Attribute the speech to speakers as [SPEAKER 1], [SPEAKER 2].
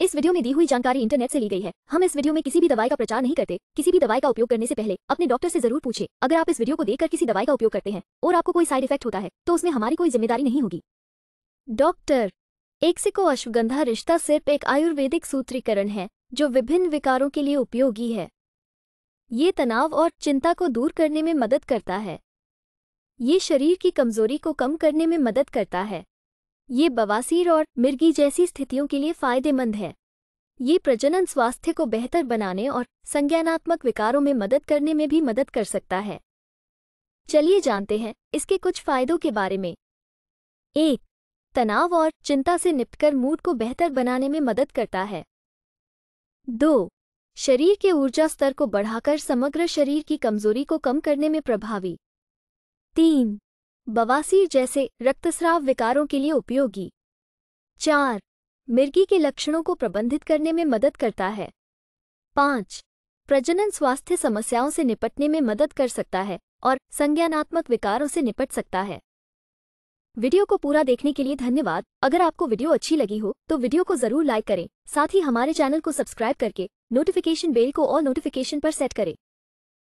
[SPEAKER 1] इस वीडियो में दी हुई जानकारी इंटरनेट से ली गई है हम इस वीडियो में किसी भी दवाई का प्रचार नहीं करते किसी भी दवाई का उपयोग करने से पहले अपने डॉक्टर से जरूर पूछे अगर आप इस वीडियो को देखकर किसी दवाई का उपयोग करते हैं और आपको कोई साइड इफेक्ट होता है तो उसमें हमारी कोई जिम्मेदारी नहीं होगी डॉक्टर एक्सिको अश्वगंधा रिश्ता सिर्फ एक आयुर्वेदिक सूत्रीकरण है जो विभिन्न विकारों के लिए उपयोगी है ये तनाव और चिंता को दूर करने में मदद करता है ये शरीर की कमजोरी को कम करने में मदद करता है ये बवासीर और मिर्गी जैसी स्थितियों के लिए फायदेमंद है ये प्रजनन स्वास्थ्य को बेहतर बनाने और संज्ञानात्मक विकारों में मदद करने में भी मदद कर सकता है चलिए जानते हैं इसके कुछ फायदों के बारे में एक तनाव और चिंता से निपटकर मूड को बेहतर बनाने में मदद करता है दो शरीर के ऊर्जा स्तर को बढ़ाकर समग्र शरीर की कमजोरी को कम करने में प्रभावी तीन बवासीर जैसे रक्तस्राव विकारों के लिए उपयोगी चार मिर्गी के लक्षणों को प्रबंधित करने में मदद करता है पाँच प्रजनन स्वास्थ्य समस्याओं से निपटने में मदद कर सकता है और संज्ञानात्मक विकारों से निपट सकता है वीडियो को पूरा देखने के लिए धन्यवाद अगर आपको वीडियो अच्छी लगी हो तो वीडियो को जरूर लाइक करें साथ ही हमारे चैनल को सब्सक्राइब करके नोटिफिकेशन बेल को और नोटिफिकेशन पर सेट करें